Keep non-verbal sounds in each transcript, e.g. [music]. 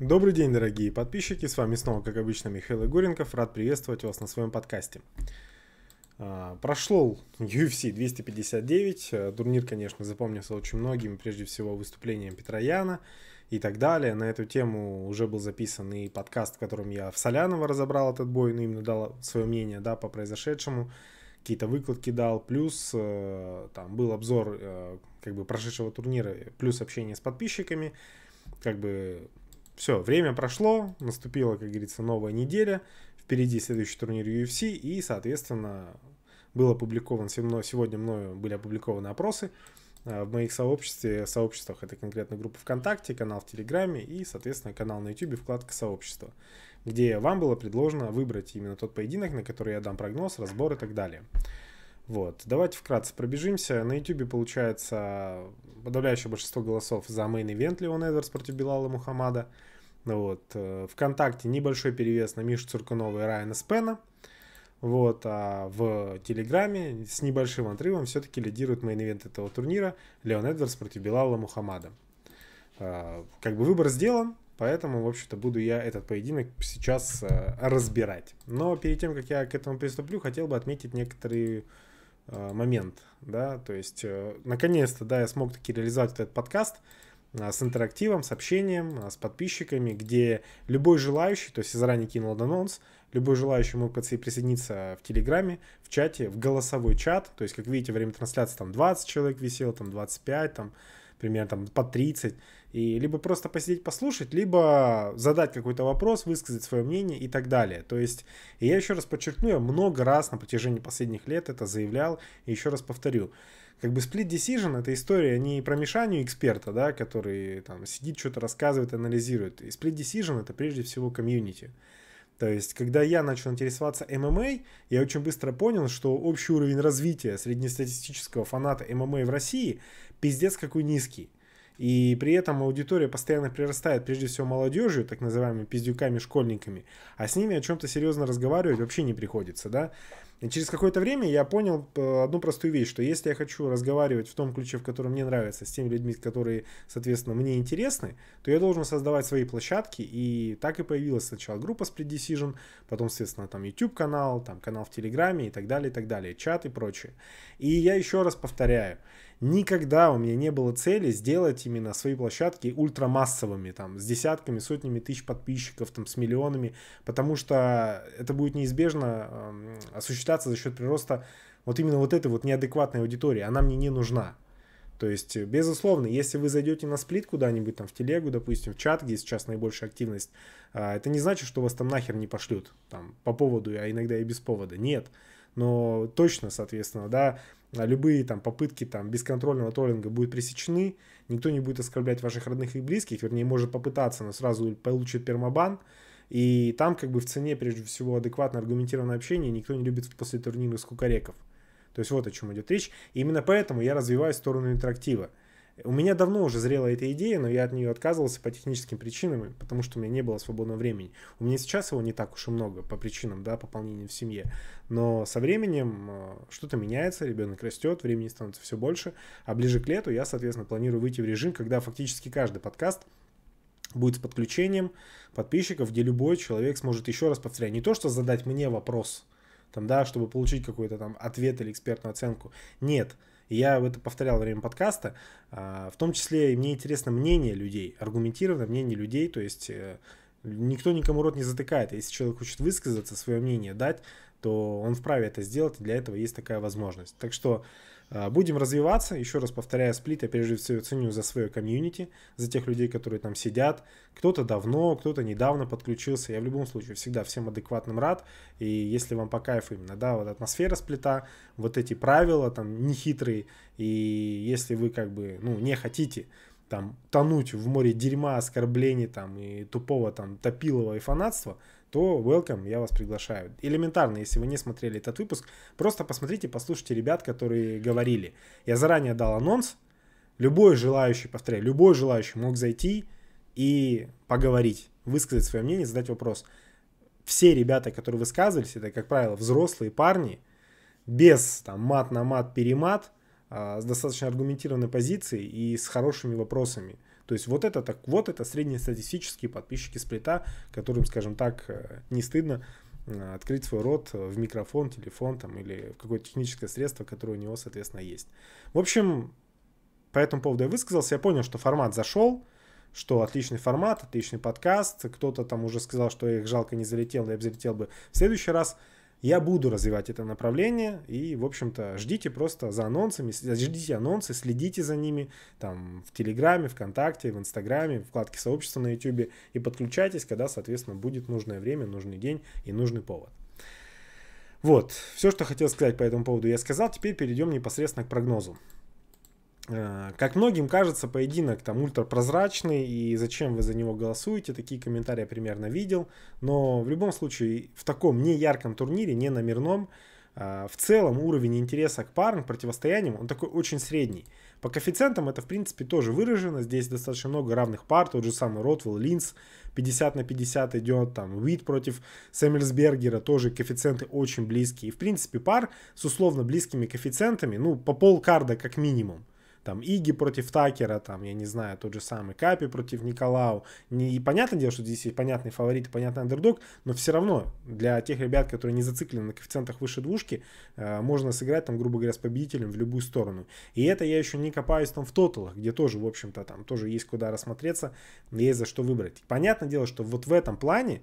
Добрый день, дорогие подписчики, с вами снова, как обычно, Михаил Игоренков, рад приветствовать вас на своем подкасте. А, прошел UFC 259, э, турнир, конечно, запомнился очень многим, прежде всего выступлением Петрояна и так далее. На эту тему уже был записан и подкаст, в котором я в Солянова разобрал этот бой, но ну, именно дал свое мнение да, по произошедшему, какие-то выкладки дал, плюс э, там был обзор э, как бы прошедшего турнира, плюс общение с подписчиками, как бы все, время прошло, наступила, как говорится, новая неделя, впереди следующий турнир UFC, и, соответственно, был опубликован, сегодня мною были опубликованы опросы э, в моих сообществе, сообществах, это конкретно группа ВКонтакте, канал в Телеграме и, соответственно, канал на Ютубе вкладка «Сообщество», где вам было предложено выбрать именно тот поединок, на который я дам прогноз, разбор и так далее. Вот, давайте вкратце пробежимся. На Ютубе получается, подавляющее большинство голосов за мейн-ивент Леон Эдвардс против Билала Мухаммада. Ну вот. Э, Вконтакте небольшой перевес на Мишу Цурканова и Райана Спена. Вот, а в Телеграме с небольшим отрывом все-таки лидирует мейн-ивент этого турнира Леон Эдвардс против Билала Мухаммада. Э, как бы выбор сделан, поэтому, в общем-то, буду я этот поединок сейчас э, разбирать. Но перед тем, как я к этому приступлю, хотел бы отметить некоторые Э, момент, да, то есть, э, наконец-то, да, я смог таки реализовать этот подкаст э, с интерактивом, с общением, с подписчиками, где любой желающий, то есть я заранее кинул анонс, любой желающий мог присоединиться в Телеграме, в чате, в голосовой чат, то есть, как видите, время трансляции там 20 человек висело, там 25, там примерно там по 30, и либо просто посидеть послушать, либо задать какой-то вопрос, высказать свое мнение и так далее. То есть, я еще раз подчеркну, я много раз на протяжении последних лет это заявлял, и еще раз повторю, как бы split decision это история не про мешанию эксперта, да, который там сидит, что-то рассказывает, анализирует. И split decision это прежде всего комьюнити. То есть, когда я начал интересоваться ММА, я очень быстро понял, что общий уровень развития среднестатистического фаната ММА в России – пиздец какой низкий. И при этом аудитория постоянно прирастает, прежде всего, молодежью, так называемыми пиздюками, школьниками, а с ними о чем-то серьезно разговаривать вообще не приходится, да. И через какое-то время я понял э, одну простую вещь, что если я хочу разговаривать в том ключе, в котором мне нравится, с теми людьми, которые, соответственно, мне интересны, то я должен создавать свои площадки, и так и появилась сначала группа Split Decision, потом, соответственно, там YouTube-канал, там канал в Телеграме и так далее, и так далее, чат и прочее. И я еще раз повторяю, Никогда у меня не было цели сделать именно свои площадки ультрамассовыми, там, с десятками, сотнями тысяч подписчиков, там, с миллионами, потому что это будет неизбежно эм, осуществляться за счет прироста вот именно вот этой вот неадекватной аудитории. Она мне не нужна. То есть, безусловно, если вы зайдете на сплит куда-нибудь, там, в телегу, допустим, в чат, где сейчас наибольшая активность, а, это не значит, что вас там нахер не пошлют, там, по поводу, а иногда и без повода. Нет. Нет но точно, соответственно, да, любые там попытки там бесконтрольного троллинга будут пресечены, никто не будет оскорблять ваших родных и близких, вернее, может попытаться, но сразу получит пермобан и там как бы в цене, прежде всего, адекватно аргументированное общение, никто не любит после турнира скукареков. То есть вот о чем идет речь. И именно поэтому я развиваю сторону интерактива – у меня давно уже зрела эта идея, но я от нее отказывался по техническим причинам, потому что у меня не было свободного времени. У меня сейчас его не так уж и много по причинам, да, пополнения в семье. Но со временем э, что-то меняется, ребенок растет, времени становится все больше, а ближе к лету я, соответственно, планирую выйти в режим, когда фактически каждый подкаст будет с подключением подписчиков, где любой человек сможет еще раз повторять. Не то, что задать мне вопрос, там, да, чтобы получить какой-то там ответ или экспертную оценку. Нет, я это повторял во время подкаста. А, в том числе мне интересно мнение людей, аргументированное мнение людей, то есть э, никто никому рот не затыкает. Если человек хочет высказаться, свое мнение дать, то он вправе это сделать, и для этого есть такая возможность. Так что а, будем развиваться. Еще раз повторяю, сплит я прежде всего ценю за свое комьюнити, за тех людей, которые там сидят. Кто-то давно, кто-то недавно подключился. Я в любом случае всегда всем адекватным рад. И если вам по кайфу именно, да, вот атмосфера сплита, вот эти правила там нехитрые. И если вы как бы, ну, не хотите там тонуть в море дерьма, оскорблений там и тупого там топилого и фанатства, то welcome, я вас приглашаю. Элементарно, если вы не смотрели этот выпуск, просто посмотрите, послушайте ребят, которые говорили. Я заранее дал анонс, любой желающий, повторяю, любой желающий мог зайти и поговорить, высказать свое мнение, задать вопрос. Все ребята, которые высказывались, это, как правило, взрослые парни, без там мат на мат, перемат, а, с достаточно аргументированной позицией и с хорошими вопросами. То есть вот это так, вот это среднестатистические подписчики сплита, которым, скажем так, э, не стыдно э, открыть свой рот э, в микрофон, телефон там, или в какое-то техническое средство, которое у него, соответственно, есть. В общем, по этому поводу я высказался. Я понял, что формат зашел, что отличный формат, отличный подкаст. Кто-то там уже сказал, что их жалко не залетел, я бы залетел бы в следующий раз – я буду развивать это направление, и, в общем-то, ждите просто за анонсами, ждите анонсы, следите за ними, там, в Телеграме, ВКонтакте, в Инстаграме, вкладке сообщества на Ютубе, и подключайтесь, когда, соответственно, будет нужное время, нужный день и нужный повод. Вот, все, что хотел сказать по этому поводу, я сказал. Теперь перейдем непосредственно к прогнозу. Э, как многим кажется, поединок там ультрапрозрачный, и зачем вы за него голосуете, такие комментарии я примерно видел. Но в любом случае, в таком неярком турнире, не номерном, э, в целом уровень интереса к парам, к противостояниям, он такой очень средний. По коэффициентам это, в принципе, тоже выражено. Здесь достаточно много равных пар. Тот же самый Ротвелл, Линц 50 на 50 идет. Там Уит против Сэммельсбергера. Тоже коэффициенты очень близкие. И, в принципе, пар с условно близкими коэффициентами, ну, по полкарда как минимум там Иги против Такера, там, я не знаю, тот же самый Капи против Николау. Не, и понятное дело, что здесь есть понятный фаворит и понятный андердог, но все равно для тех ребят, которые не зациклены на коэффициентах выше двушки, э, можно сыграть там, грубо говоря, с победителем в любую сторону. И это я еще не копаюсь там в тоталах, где тоже, в общем-то, там тоже есть куда рассмотреться, есть за что выбрать. Понятное дело, что вот в этом плане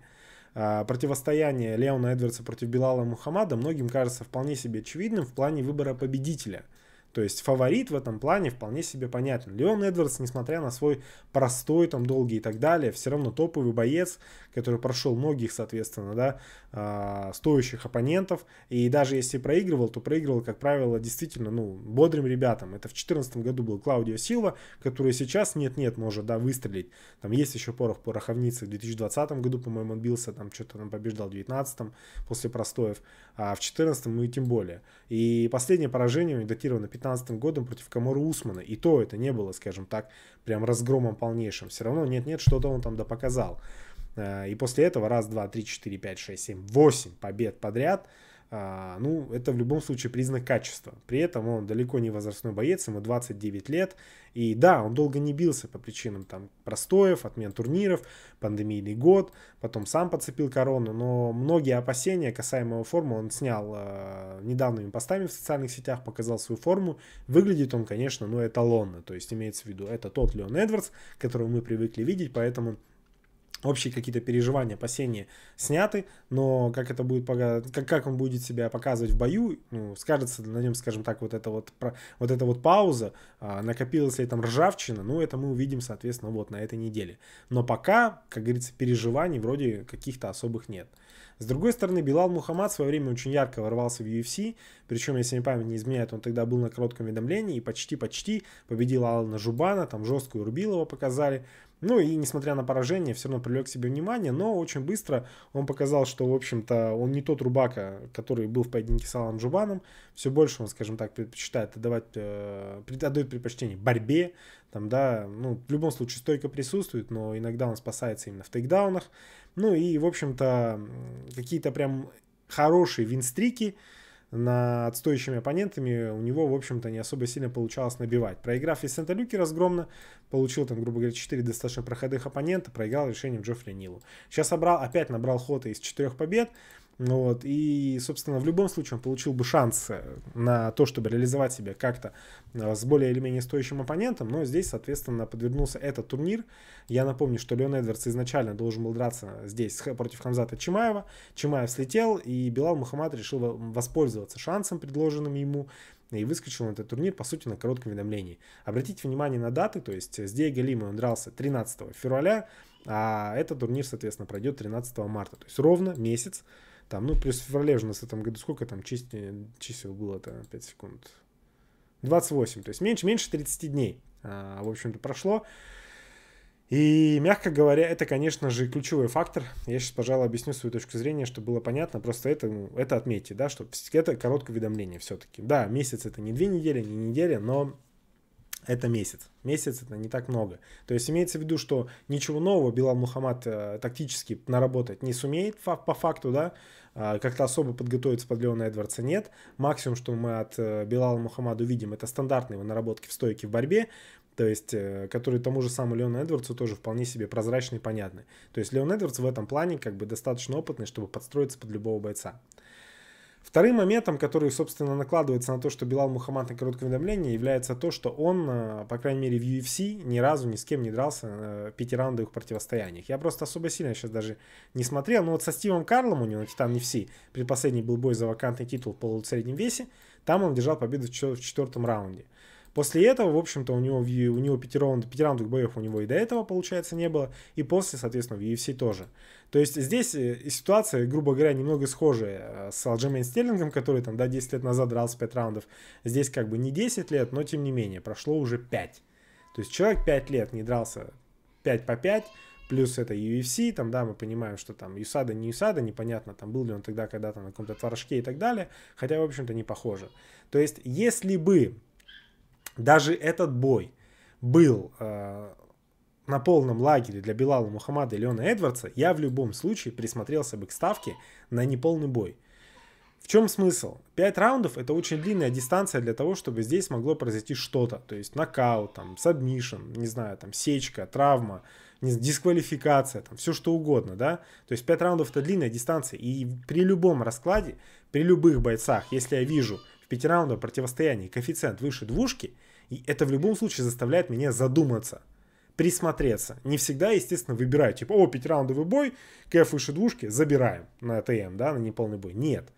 э, противостояние Леона Эдвардса против Билала Мухаммада многим кажется вполне себе очевидным в плане выбора победителя – то есть фаворит в этом плане вполне себе понятен. Леон Эдвардс, несмотря на свой простой, там, долгий и так далее, все равно топовый боец, который прошел многих, соответственно, да, а, стоящих оппонентов. И даже если проигрывал, то проигрывал, как правило, действительно, ну, бодрым ребятам. Это в 2014 году был Клаудио Силва, который сейчас нет-нет может, да, выстрелить. Там есть еще порох пороховницы в 2020 году, по-моему, он бился, там что-то там побеждал в 2019 после простоев. А в 2014 ну и тем более. И последнее поражение датировано 15 2015 годом против Камора Усмана. И то это не было, скажем так, прям разгромом полнейшим. Все равно нет-нет, что-то он там допоказал. Э, и после этого раз, два, три, четыре, пять, шесть, семь, восемь побед подряд – а, ну, это в любом случае признак качества. При этом он далеко не возрастной боец, ему 29 лет. И да, он долго не бился по причинам там простоев, отмен турниров, пандемийный год, потом сам подцепил корону, но многие опасения касаемо его формы он снял э, а, недавними постами в социальных сетях, показал свою форму. Выглядит он, конечно, ну, эталонно, то есть имеется в виду, это тот Леон Эдвардс, которого мы привыкли видеть, поэтому общие какие-то переживания, опасения сняты, но как это будет, как, как он будет себя показывать в бою, ну, скажется на нем, скажем так, вот это вот, вот эта вот пауза, а, накопилась ли там ржавчина, ну, это мы увидим, соответственно, вот на этой неделе. Но пока, как говорится, переживаний вроде каких-то особых нет. С другой стороны, Билал Мухаммад в свое время очень ярко ворвался в UFC, причем, если не память не изменяет, он тогда был на коротком уведомлении и почти-почти победил Алана Жубана, там жесткую Рубилова показали, ну и несмотря на поражение, все равно привлек к себе внимание, но очень быстро он показал, что, в общем-то, он не тот рубака, который был в поединке с Алан Джубаном. Все больше он, скажем так, предпочитает отдавать, э, отдает предпочтение борьбе. Там, да, ну, в любом случае стойка присутствует, но иногда он спасается именно в тейкдаунах. Ну и, в общем-то, какие-то прям хорошие винстрики, на отстойщими оппонентами у него, в общем-то, не особо сильно получалось набивать. Проиграв из санта люки разгромно, получил там, грубо говоря, 4 достаточно проходных оппонента, проиграл решением Джоффри Нилу. Сейчас собрал, опять набрал ход из 4 побед, ну вот, и, собственно, в любом случае он получил бы шанс на то, чтобы реализовать себя как-то э, с более или менее стоящим оппонентом, но здесь, соответственно, подвернулся этот турнир. Я напомню, что Леон Эдвардс изначально должен был драться здесь против Хамзата Чимаева. Чимаев слетел, и Белал Мухаммад решил воспользоваться шансом, предложенным ему, и выскочил на этот турнир, по сути, на коротком уведомлении. Обратите внимание на даты, то есть с Диего Лимой он дрался 13 февраля, а этот турнир, соответственно, пройдет 13 марта, то есть ровно месяц там, ну, плюс в феврале же у нас в этом году сколько там чисел, чисел было-то? 5 секунд. 28, то есть меньше, меньше 30 дней, а, в общем-то, прошло. И, мягко говоря, это, конечно же, ключевой фактор. Я сейчас, пожалуй, объясню свою точку зрения, чтобы было понятно. Просто это, ну, это отметьте, да, что это короткое уведомление все-таки. Да, месяц это не две недели, не неделя, но это месяц. Месяц это не так много. То есть имеется в виду, что ничего нового Билал Мухаммад э, тактически наработать не сумеет по факту, да, э, как-то особо подготовиться под Леона Эдвардса нет. Максимум, что мы от э, Билала Мухаммада увидим, это стандартные его наработки в стойке в борьбе, то есть, э, которые тому же самому Леону Эдвардсу тоже вполне себе прозрачны и понятны. То есть Леон Эдвардс в этом плане как бы достаточно опытный, чтобы подстроиться под любого бойца. Вторым моментом, который, собственно, накладывается на то, что Белал Мухаммад на короткое уведомление, является то, что он, э, по крайней мере, в UFC ни разу ни с кем не дрался на э, пятираундовых противостояниях. Я просто особо сильно сейчас даже не смотрел, но вот со Стивом Карлом у него на Титан UFC предпоследний был бой за вакантный титул в полусреднем весе, там он держал победу в четвертом раунде. После этого, в общем-то, у него, у него пятираундовых боев у него и до этого, получается, не было. И после, соответственно, в UFC тоже. То есть здесь э, ситуация, грубо говоря, немного схожая э, с Алджемейн Стерлингом, который там, да, 10 лет назад дрался 5 раундов. Здесь как бы не 10 лет, но тем не менее, прошло уже 5. То есть человек 5 лет не дрался 5 по 5, плюс это UFC, там, да, мы понимаем, что там Юсада, не Юсада, непонятно, там был ли он тогда когда-то на каком-то творожке и так далее, хотя, в общем-то, не похоже. То есть, если бы даже этот бой был э, на полном лагере для Белала Мухаммада и Леона Эдвардса, я в любом случае присмотрелся бы к ставке на неполный бой. В чем смысл? 5 раундов это очень длинная дистанция для того, чтобы здесь могло произойти что-то. То есть нокаут, там, сабмишн, не знаю, там, сечка, травма, дисквалификация, там, все что угодно, да. То есть 5 раундов это длинная дистанция. И при любом раскладе, при любых бойцах, если я вижу в 5 раундов противостоянии коэффициент выше двушки, это в любом случае заставляет меня задуматься – присмотреться. Не всегда, естественно, выбираю, типа, о, раундовый бой, КФ выше двушки, забираем на ТМ, да, на неполный бой. Нет.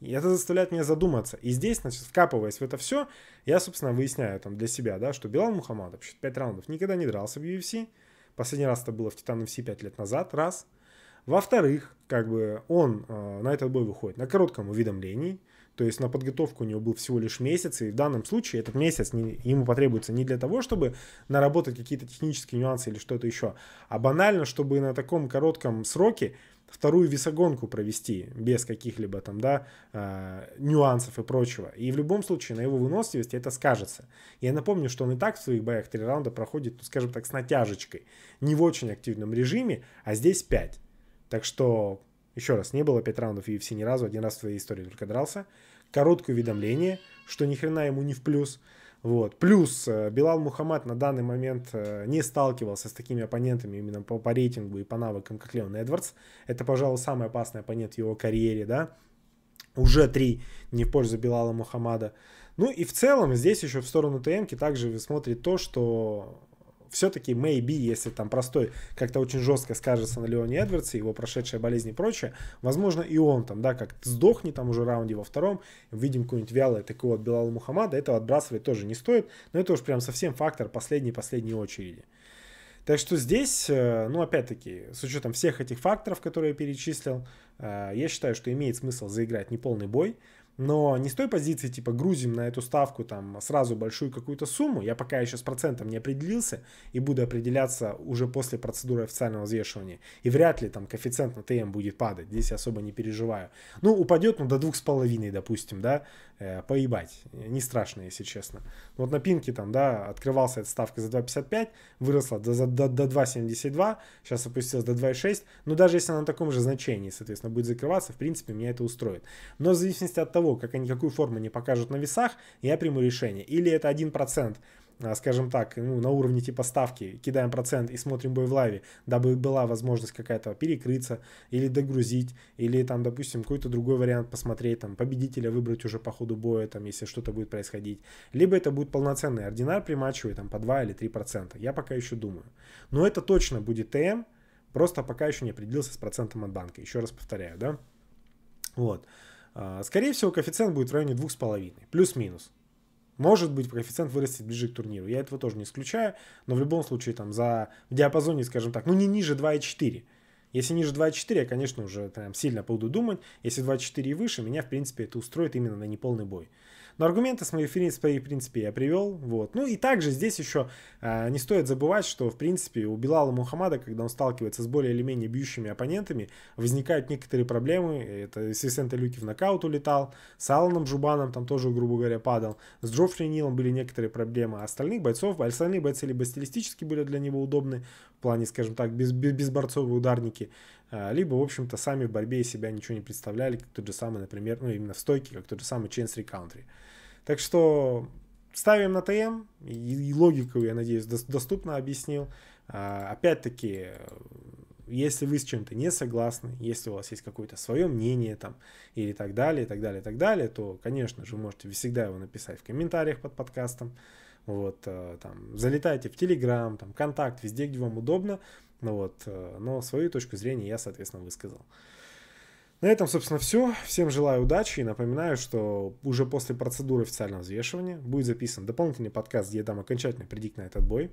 И это заставляет меня задуматься. И здесь, значит, вкапываясь в это все, я, собственно, выясняю там для себя, да, что Белал Мухаммад вообще 5 раундов никогда не дрался в UFC. Последний раз это было в Титан UFC эм 5 лет назад, раз. Во-вторых, как бы он э, на этот бой выходит на коротком уведомлении – то есть на подготовку у него был всего лишь месяц, и в данном случае этот месяц не, ему потребуется не для того, чтобы наработать какие-то технические нюансы или что-то еще, а банально, чтобы на таком коротком сроке вторую весогонку провести без каких-либо там, да, э, нюансов и прочего. И в любом случае на его выносливости это скажется. Я напомню, что он и так в своих боях три раунда проходит, ну, скажем так, с натяжечкой. Не в очень активном режиме, а здесь 5. Так что, еще раз, не было 5 раундов UFC ни разу, один раз в своей истории только дрался короткое уведомление, что ни хрена ему не в плюс. Вот. Плюс э, Билал Мухаммад на данный момент э, не сталкивался с такими оппонентами именно по, по рейтингу и по навыкам, как Леон Эдвардс. Это, пожалуй, самый опасный оппонент в его карьере, да. Уже три не в пользу Билала Мухаммада. Ну и в целом здесь еще в сторону ТМК также смотрит то, что все-таки maybe, если там простой как-то очень жестко скажется на Леоне Эдвардсе, его прошедшая болезнь и прочее, возможно и он там, да, как сдохнет там уже раунде во втором, видим какой-нибудь вялый такой вот Белал Мухаммада, этого отбрасывать тоже не стоит, но это уж прям совсем фактор последней-последней очереди. Так что здесь, э, ну опять-таки, с учетом всех этих факторов, которые я перечислил, э, я считаю, что имеет смысл заиграть неполный бой, но не с той позиции, типа, грузим на эту ставку там сразу большую какую-то сумму, я пока еще с процентом не определился и буду определяться уже после процедуры официального взвешивания. И вряд ли там коэффициент на ТМ будет падать, здесь я особо не переживаю. Ну, упадет, ну, до двух с половиной, допустим, да, э, поебать, не страшно, если честно. Вот на пинке там, да, открывался эта ставка за 2,55, выросла до, до, до 2,72, сейчас опустилась до 2,6, но даже если она на таком же значении, соответственно, будет закрываться, в принципе, меня это устроит. Но в зависимости от того, того, как они какую форму не покажут на весах, я приму решение. Или это 1%, а, скажем так, ну, на уровне типа ставки, кидаем процент и смотрим бой в лаве, дабы была возможность какая-то перекрыться или догрузить, или там, допустим, какой-то другой вариант посмотреть, там, победителя выбрать уже по ходу боя, там, если что-то будет происходить. Либо это будет полноценный ординар примачивый, там, по 2 или 3 процента. Я пока еще думаю. Но это точно будет ТМ, просто пока еще не определился с процентом от банка. Еще раз повторяю, да? Вот. А, скорее всего, коэффициент будет в районе 2,5, плюс-минус. Может быть, коэффициент вырастет ближе к турниру. Я этого тоже не исключаю, но в любом случае там за в диапазоне, скажем так, ну не ниже 2,4. Если ниже 2,4, я, конечно, уже прям сильно буду думать. Если 2,4 и выше, меня, в принципе, это устроит именно на неполный бой. Но аргументы с свои, в принципе, я привел. Вот. Ну и также здесь еще э, не стоит забывать, что, в принципе, у Белала Мухаммада, когда он сталкивается с более или менее бьющими оппонентами, возникают некоторые проблемы. Это Сисента Люки в нокаут улетал, с Алланом Жубаном там тоже, грубо говоря, падал. С Джоффри Нилом были некоторые проблемы, а остальных бойцов, а остальные бойцы либо стилистически были для него удобны, в плане, скажем так, без, без, без борцовые ударники, а, либо, в общем-то, сами в борьбе себя ничего не представляли, как тот же самый, например, ну, именно в стойке, как тот же самый Chains Recounter. Так что ставим на ТМ, и, и логику, я надеюсь, доступно объяснил. А, опять-таки, если вы с чем-то не согласны, если у вас есть какое-то свое мнение там, или так далее, и так далее, и так далее, то, конечно же, вы можете всегда его написать в комментариях под подкастом. Вот, э, там, залетайте в Телеграм, там, Контакт, везде, где вам удобно. Ну вот, э, но свою точку зрения я, соответственно, высказал. На этом, собственно, все. Всем желаю удачи и напоминаю, что уже после процедуры официального взвешивания будет записан дополнительный подкаст, где я дам окончательный предикт на этот бой,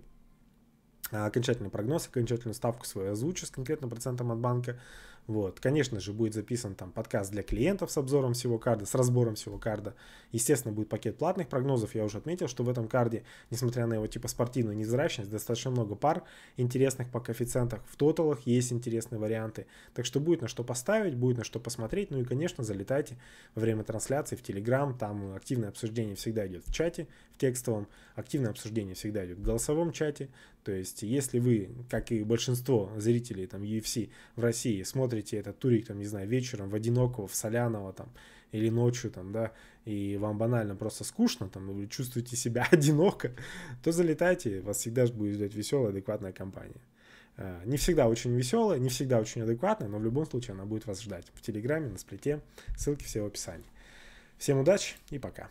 а, окончательный прогноз, окончательную ставку свою озвучу с конкретным процентом от банка. Вот. Конечно же, будет записан там подкаст для клиентов с обзором всего карда, с разбором всего карда. Естественно, будет пакет платных прогнозов. Я уже отметил, что в этом карде, несмотря на его типа спортивную невзрачность, достаточно много пар интересных по коэффициентах. В тоталах есть интересные варианты. Так что будет на что поставить, будет на что посмотреть. Ну и, конечно, залетайте во время трансляции в Телеграм. Там активное обсуждение всегда идет в чате, в текстовом. Активное обсуждение всегда идет в голосовом чате. То есть, если вы, как и большинство зрителей там UFC в России, смотрите смотрите этот турик, там, не знаю, вечером в Одинокого, в Соляного, там, или ночью, там, да, и вам банально просто скучно, там, или чувствуете себя [laughs] одиноко, то залетайте, вас всегда будет ждать веселая, адекватная компания. А, не всегда очень веселая, не всегда очень адекватная, но в любом случае она будет вас ждать в Телеграме, на сплите, ссылки все в описании. Всем удачи и пока!